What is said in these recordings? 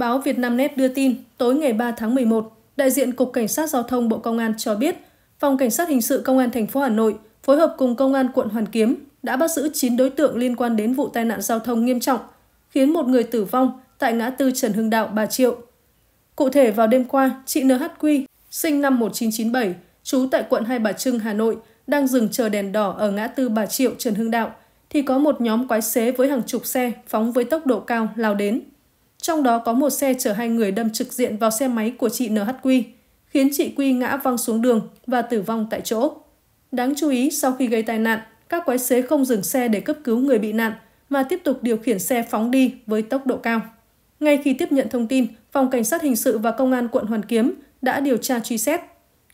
Báo Vietnamnet đưa tin, tối ngày 3 tháng 11, đại diện Cục Cảnh sát Giao thông Bộ Công an cho biết, Phòng Cảnh sát Hình sự Công an thành phố Hà Nội phối hợp cùng Công an quận Hoàn Kiếm đã bắt giữ 9 đối tượng liên quan đến vụ tai nạn giao thông nghiêm trọng, khiến một người tử vong tại ngã tư Trần Hưng Đạo, Bà Triệu. Cụ thể vào đêm qua, chị NHQ, sinh năm 1997, trú tại quận Hai Bà Trưng, Hà Nội, đang dừng chờ đèn đỏ ở ngã tư Bà Triệu Trần Hưng Đạo, thì có một nhóm quái xế với hàng chục xe phóng với tốc độ cao lao đến. Trong đó có một xe chở hai người đâm trực diện vào xe máy của chị NHQ, khiến chị Quy ngã văng xuống đường và tử vong tại chỗ. Đáng chú ý, sau khi gây tai nạn, các quái xế không dừng xe để cấp cứu người bị nạn mà tiếp tục điều khiển xe phóng đi với tốc độ cao. Ngay khi tiếp nhận thông tin, Phòng Cảnh sát Hình sự và Công an quận Hoàn Kiếm đã điều tra truy xét.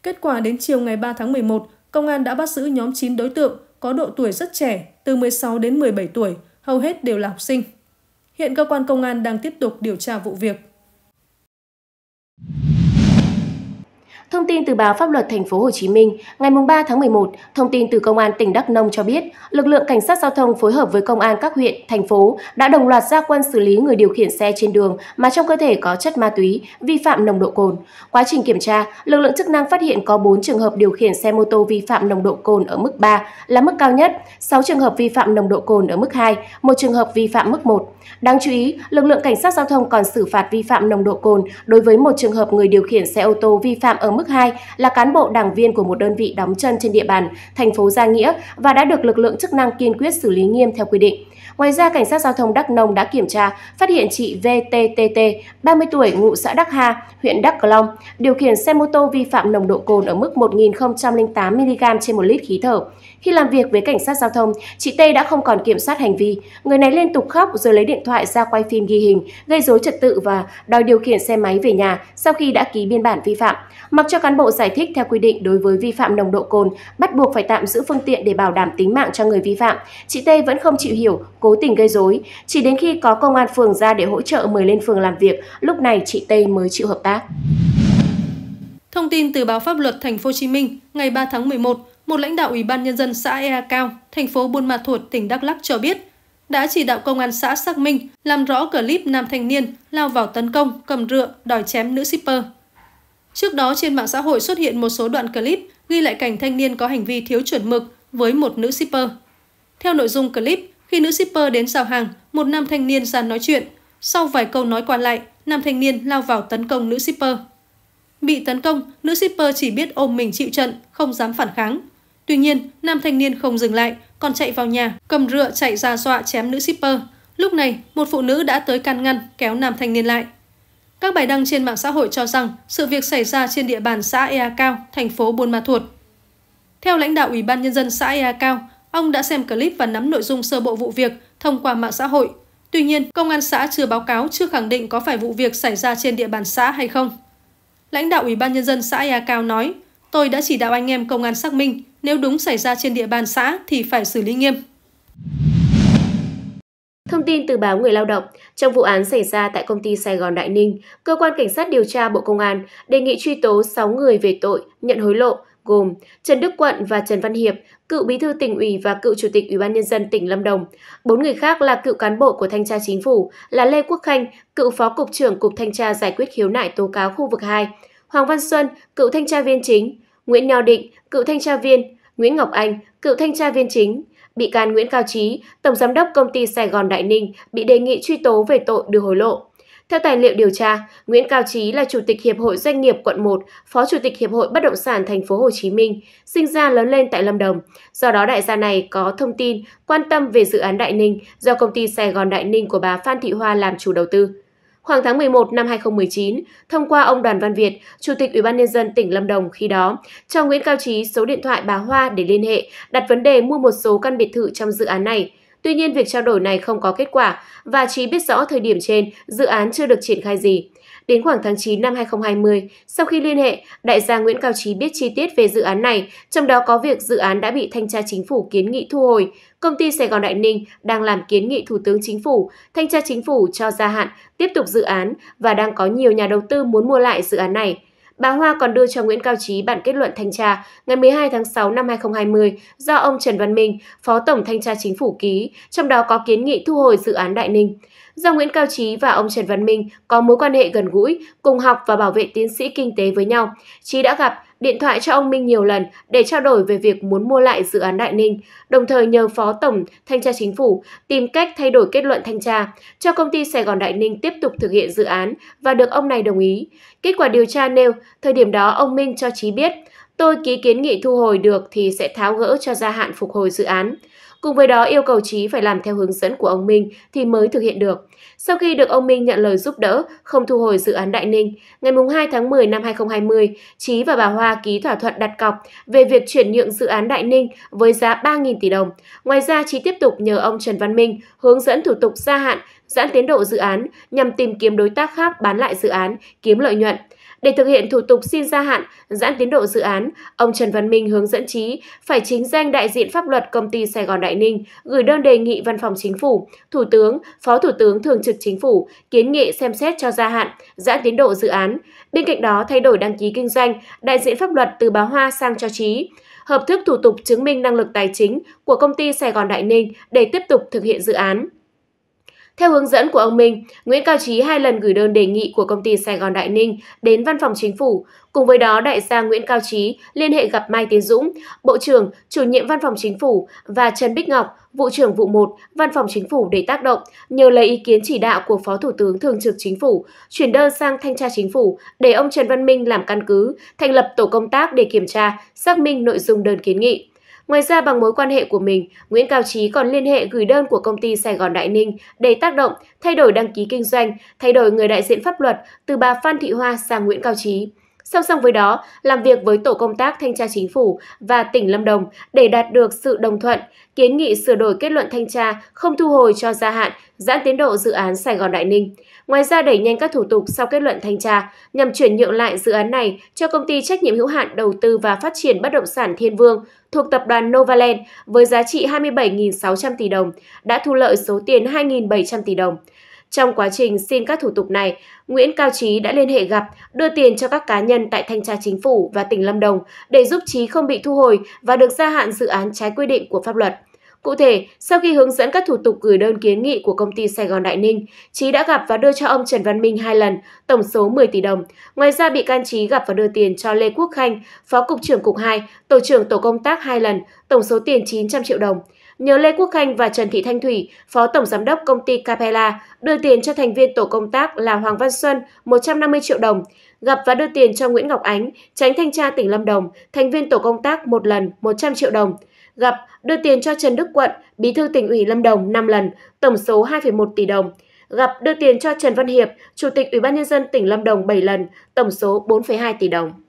Kết quả đến chiều ngày 3 tháng 11, Công an đã bắt giữ nhóm 9 đối tượng có độ tuổi rất trẻ, từ 16 đến 17 tuổi, hầu hết đều là học sinh. Hiện cơ quan công an đang tiếp tục điều tra vụ việc. Thông tin từ báo Pháp luật Thành phố Hồ Chí Minh, ngày 3 tháng 11, thông tin từ Công an tỉnh Đắk Nông cho biết, lực lượng cảnh sát giao thông phối hợp với công an các huyện, thành phố đã đồng loạt ra quân xử lý người điều khiển xe trên đường mà trong cơ thể có chất ma túy, vi phạm nồng độ cồn. Quá trình kiểm tra, lực lượng chức năng phát hiện có 4 trường hợp điều khiển xe mô tô vi phạm nồng độ cồn ở mức 3 là mức cao nhất, 6 trường hợp vi phạm nồng độ cồn ở mức 2, một trường hợp vi phạm mức 1. Đáng chú ý, lực lượng cảnh sát giao thông còn xử phạt vi phạm nồng độ cồn đối với một trường hợp người điều khiển xe ô tô vi phạm ở mức mức 2 là cán bộ đảng viên của một đơn vị đóng chân trên địa bàn thành phố Gia Nghĩa và đã được lực lượng chức năng kiên quyết xử lý nghiêm theo quy định. Ngoài ra, cảnh sát giao thông Đắk Nông đã kiểm tra, phát hiện chị VTTT, 30 tuổi, ngụ xã Đắk Hà, huyện Đắk Long, điều khiển xe mô tô vi phạm nồng độ cồn ở mức 1.008 mg trên một lít khí thở. Khi làm việc với cảnh sát giao thông, chị T đã không còn kiểm soát hành vi. Người này liên tục khóc rồi lấy điện thoại ra quay phim ghi hình, gây rối trật tự và đòi điều khiển xe máy về nhà sau khi đã ký biên bản vi phạm. Mặc cho cán bộ giải thích theo quy định đối với vi phạm nồng độ cồn, bắt buộc phải tạm giữ phương tiện để bảo đảm tính mạng cho người vi phạm, chị T vẫn không chịu hiểu, cố tình gây rối. Chỉ đến khi có công an phường ra để hỗ trợ mời lên phường làm việc, lúc này chị T mới chịu hợp tác. Thông tin từ báo Pháp luật Thành phố Hồ Chí Minh, ngày 3 tháng 11, một lãnh đạo Ủy ban Nhân dân xã Ea Cao, thành phố Buôn Ma Thuột, tỉnh Đắk Lắc cho biết, đã chỉ đạo công an xã xác minh, làm rõ clip nam thanh niên lao vào tấn công, cầm rựa, đòi chém nữ shipper. Trước đó trên mạng xã hội xuất hiện một số đoạn clip ghi lại cảnh thanh niên có hành vi thiếu chuẩn mực với một nữ shipper. Theo nội dung clip, khi nữ shipper đến giao hàng, một nam thanh niên ra nói chuyện. Sau vài câu nói qua lại, nam thanh niên lao vào tấn công nữ shipper. Bị tấn công, nữ shipper chỉ biết ôm mình chịu trận, không dám phản kháng, Tuy nhiên, nam thanh niên không dừng lại, còn chạy vào nhà, cầm rựa chạy ra dọa chém nữ shipper. Lúc này, một phụ nữ đã tới can ngăn, kéo nam thanh niên lại. Các bài đăng trên mạng xã hội cho rằng sự việc xảy ra trên địa bàn xã Ea Cao, thành phố Buôn Ma Thuột. Theo lãnh đạo Ủy ban Nhân dân xã Ea Cao, ông đã xem clip và nắm nội dung sơ bộ vụ việc thông qua mạng xã hội. Tuy nhiên, công an xã chưa báo cáo chưa khẳng định có phải vụ việc xảy ra trên địa bàn xã hay không. Lãnh đạo Ủy ban Nhân dân xã Ea Cao nói, Tôi đã chỉ đạo anh em công an xác minh, nếu đúng xảy ra trên địa bàn xã thì phải xử lý nghiêm. Thông tin từ báo Người Lao động, trong vụ án xảy ra tại công ty Sài Gòn Đại Ninh, cơ quan cảnh sát điều tra Bộ Công an đề nghị truy tố 6 người về tội nhận hối lộ gồm Trần Đức Quận và Trần Văn Hiệp, cựu bí thư tỉnh ủy và cựu chủ tịch Ủy ban nhân dân tỉnh Lâm Đồng. Bốn người khác là cựu cán bộ của thanh tra chính phủ là Lê Quốc Khanh, cựu phó cục trưởng cục thanh tra giải quyết khiếu nại tố cáo khu vực 2, Hoàng Văn Xuân, cựu thanh tra viên chính, Nguyễn Nho Định, cựu thanh tra viên, Nguyễn Ngọc Anh, cựu thanh tra viên chính, bị can Nguyễn Cao Trí, tổng giám đốc công ty Sài Gòn Đại Ninh bị đề nghị truy tố về tội đưa hối lộ. Theo tài liệu điều tra, Nguyễn Cao Trí là chủ tịch Hiệp hội Doanh nghiệp quận 1, phó chủ tịch Hiệp hội Bất động sản thành phố Hồ Chí Minh, sinh ra lớn lên tại Lâm Đồng. Do đó đại gia này có thông tin quan tâm về dự án Đại Ninh do công ty Sài Gòn Đại Ninh của bà Phan Thị Hoa làm chủ đầu tư. Khoảng tháng 11 năm 2019, thông qua ông Đoàn Văn Việt, Chủ tịch Ủy ban Nhân dân tỉnh Lâm Đồng khi đó, cho Nguyễn Cao Trí số điện thoại bà Hoa để liên hệ, đặt vấn đề mua một số căn biệt thự trong dự án này. Tuy nhiên, việc trao đổi này không có kết quả và Trí biết rõ thời điểm trên dự án chưa được triển khai gì. Đến khoảng tháng 9 năm 2020, sau khi liên hệ, đại gia Nguyễn Cao Trí biết chi tiết về dự án này, trong đó có việc dự án đã bị thanh tra chính phủ kiến nghị thu hồi. Công ty Sài Gòn Đại Ninh đang làm kiến nghị Thủ tướng Chính phủ, thanh tra chính phủ cho gia hạn tiếp tục dự án và đang có nhiều nhà đầu tư muốn mua lại dự án này. Bà Hoa còn đưa cho Nguyễn Cao Trí bản kết luận thanh tra ngày 12 tháng 6 năm 2020 do ông Trần Văn Minh, Phó Tổng Thanh tra Chính phủ ký, trong đó có kiến nghị thu hồi dự án Đại Ninh. Do Nguyễn Cao Trí và ông Trần Văn Minh có mối quan hệ gần gũi, cùng học và bảo vệ tiến sĩ kinh tế với nhau, Trí đã gặp điện thoại cho ông Minh nhiều lần để trao đổi về việc muốn mua lại dự án Đại Ninh, đồng thời nhờ Phó Tổng Thanh tra Chính phủ tìm cách thay đổi kết luận thanh tra, cho công ty Sài Gòn Đại Ninh tiếp tục thực hiện dự án và được ông này đồng ý. Kết quả điều tra nêu, thời điểm đó ông Minh cho Trí biết, tôi ký kiến nghị thu hồi được thì sẽ tháo gỡ cho gia hạn phục hồi dự án. Cùng với đó yêu cầu Trí phải làm theo hướng dẫn của ông Minh thì mới thực hiện được. Sau khi được ông Minh nhận lời giúp đỡ, không thu hồi dự án Đại Ninh, ngày 2 tháng 10 năm 2020, Trí và bà Hoa ký thỏa thuận đặt cọc về việc chuyển nhượng dự án Đại Ninh với giá 3.000 tỷ đồng. Ngoài ra, Trí tiếp tục nhờ ông Trần Văn Minh hướng dẫn thủ tục gia hạn, giãn tiến độ dự án nhằm tìm kiếm đối tác khác bán lại dự án, kiếm lợi nhuận. Để thực hiện thủ tục xin gia hạn, giãn tiến độ dự án, ông Trần Văn Minh hướng dẫn Trí phải chính danh đại diện pháp luật công ty Sài Gòn Đại Ninh gửi đơn đề nghị Văn phòng Chính phủ, Thủ tướng, Phó Thủ tướng Thường trực Chính phủ kiến nghị xem xét cho gia hạn, giãn tiến độ dự án. Bên cạnh đó, thay đổi đăng ký kinh doanh, đại diện pháp luật từ báo Hoa sang cho Trí hợp thức thủ tục chứng minh năng lực tài chính của công ty Sài Gòn Đại Ninh để tiếp tục thực hiện dự án. Theo hướng dẫn của ông Minh, Nguyễn Cao Trí hai lần gửi đơn đề nghị của công ty Sài Gòn Đại Ninh đến văn phòng chính phủ. Cùng với đó, đại gia Nguyễn Cao Trí liên hệ gặp Mai Tiến Dũng, Bộ trưởng, chủ nhiệm văn phòng chính phủ và Trần Bích Ngọc, Vụ trưởng Vụ 1, Văn phòng Chính phủ để tác động, nhờ lấy ý kiến chỉ đạo của Phó Thủ tướng Thường trực Chính phủ, chuyển đơn sang Thanh tra Chính phủ để ông Trần Văn Minh làm căn cứ, thành lập tổ công tác để kiểm tra, xác minh nội dung đơn kiến nghị. Ngoài ra, bằng mối quan hệ của mình, Nguyễn Cao Trí còn liên hệ gửi đơn của công ty Sài Gòn Đại Ninh để tác động, thay đổi đăng ký kinh doanh, thay đổi người đại diện pháp luật từ bà Phan Thị Hoa sang Nguyễn Cao Trí. Song song với đó, làm việc với tổ công tác thanh tra chính phủ và tỉnh Lâm Đồng để đạt được sự đồng thuận, kiến nghị sửa đổi kết luận thanh tra không thu hồi cho gia hạn, giãn tiến độ dự án Sài Gòn Đại Ninh. Ngoài ra đẩy nhanh các thủ tục sau kết luận thanh tra nhằm chuyển nhượng lại dự án này cho công ty trách nhiệm hữu hạn đầu tư và phát triển bất động sản Thiên Vương thuộc tập đoàn Novaland với giá trị 27.600 tỷ đồng, đã thu lợi số tiền 2.700 tỷ đồng. Trong quá trình xin các thủ tục này, Nguyễn Cao Trí đã liên hệ gặp, đưa tiền cho các cá nhân tại Thanh tra Chính phủ và tỉnh Lâm Đồng để giúp Trí không bị thu hồi và được gia hạn dự án trái quy định của pháp luật. Cụ thể, sau khi hướng dẫn các thủ tục gửi đơn kiến nghị của công ty Sài Gòn Đại Ninh, Trí đã gặp và đưa cho ông Trần Văn Minh hai lần, tổng số 10 tỷ đồng. Ngoài ra, bị can Trí gặp và đưa tiền cho Lê Quốc Khanh, Phó Cục trưởng Cục 2, Tổ trưởng Tổ công tác hai lần, tổng số tiền 900 triệu đồng nhờ Lê Quốc Khanh và Trần Thị Thanh Thủy, Phó Tổng Giám đốc công ty Capella, đưa tiền cho thành viên tổ công tác là Hoàng Văn Xuân 150 triệu đồng, gặp và đưa tiền cho Nguyễn Ngọc Ánh, tránh thanh tra tỉnh Lâm Đồng, thành viên tổ công tác một lần 100 triệu đồng, gặp đưa tiền cho Trần Đức Quận, bí thư tỉnh ủy Lâm Đồng 5 lần, tổng số 2,1 tỷ đồng, gặp đưa tiền cho Trần Văn Hiệp, Chủ tịch Ủy ban Nhân dân tỉnh Lâm Đồng 7 lần, tổng số 4,2 tỷ đồng.